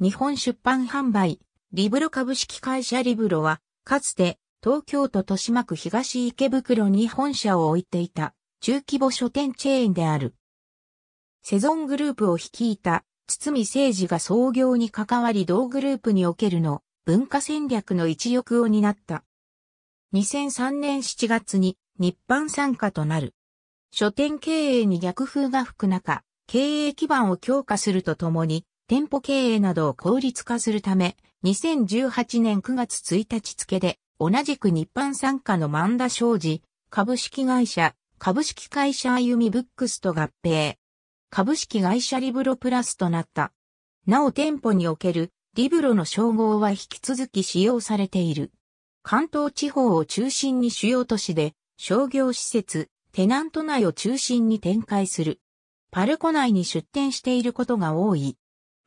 日本出版販売、リブロ株式会社リブロは、かつて東京都豊島区東池袋に本社を置いていた中規模書店チェーンである。セゾングループを率いた堤誠司が創業に関わり同グループにおけるの文化戦略の一翼を担った。2003年7月に日版参加となる。書店経営に逆風が吹く中、経営基盤を強化するとともに、店舗経営などを効率化するため、2018年9月1日付で、同じく日版参加の万田商事、株式会社、株式会社あゆみブックスと合併。株式会社リブロプラスとなった。なお店舗におけるリブロの称号は引き続き使用されている。関東地方を中心に主要都市で商業施設、テナント内を中心に展開する。パルコ内に出店していることが多い。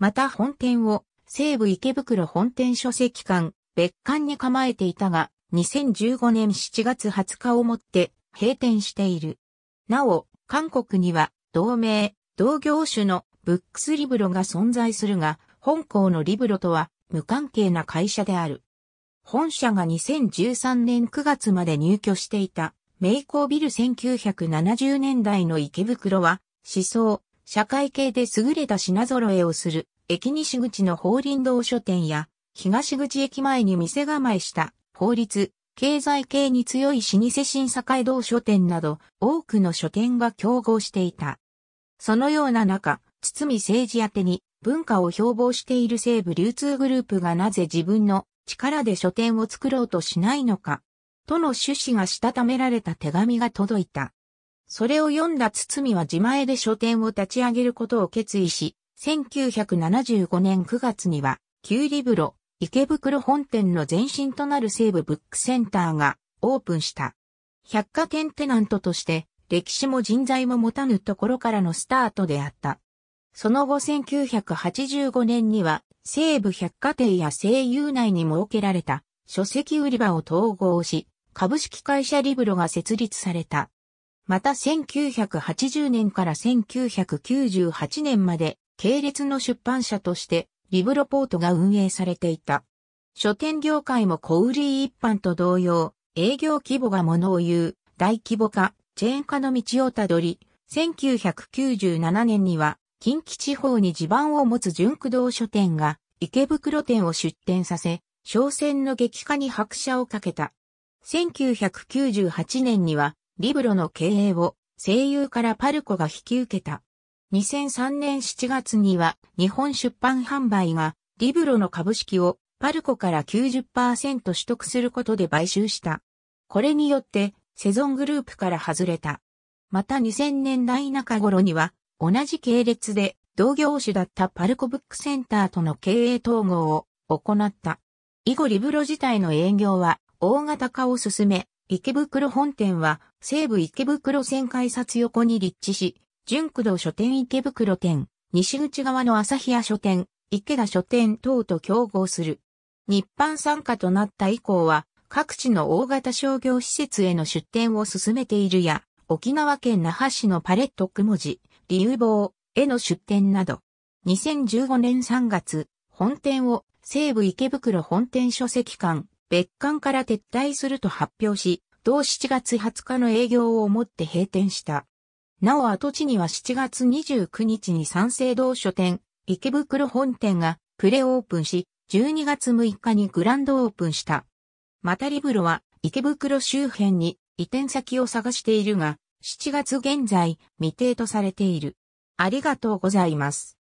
また本店を西武池袋本店書籍館別館に構えていたが、2015年7月20日をもって閉店している。なお、韓国には同名、同業種のブックスリブロが存在するが、本校のリブロとは無関係な会社である。本社が2013年9月まで入居していた、メイコービル1970年代の池袋は、思想、社会系で優れた品揃えをする駅西口の法輪堂書店や、東口駅前に店構えした法律、経済系に強い老舗新栄堂書店など多くの書店が競合していた。そのような中、堤政治宛てに文化を標榜している西部流通グループがなぜ自分の力で書店を作ろうとしないのか、との趣旨がしたためられた手紙が届いた。それを読んだ堤は自前で書店を立ち上げることを決意し、1975年9月には、旧リブロ、池袋本店の前身となる西部ブックセンターがオープンした。百貨店テナントとして、歴史も人材も持たぬところからのスタートであった。その後1985年には、西部百貨店や西友内に設けられた書籍売り場を統合し、株式会社リブロが設立された。また1980年から1998年まで系列の出版社としてリブロポートが運営されていた。書店業界も小売一般と同様、営業規模がものを言う大規模化、チェーン化の道をたどり、1997年には近畿地方に地盤を持つ純駆動書店が池袋店を出店させ、商戦の激化に拍車をかけた。1998年にはリブロの経営を声優からパルコが引き受けた。2003年7月には日本出版販売がリブロの株式をパルコから90%取得することで買収した。これによってセゾングループから外れた。また2000年代中頃には同じ系列で同業種だったパルコブックセンターとの経営統合を行った。以後リブロ自体の営業は大型化を進め、池袋本店は西武池袋線改札横に立地し、純駆動書店池袋店、西口側の朝日屋書店、池田書店等と競合する。日版参加となった以降は、各地の大型商業施設への出店を進めているや、沖縄県那覇市のパレット雲理由坊への出店など、2015年3月、本店を西武池袋本店書籍館、別館から撤退すると発表し、同7月20日の営業をもって閉店した。なお跡地には7月29日に三省堂書店、池袋本店がプレオープンし、12月6日にグランドオープンした。またリブロは池袋周辺に移転先を探しているが、7月現在未定とされている。ありがとうございます。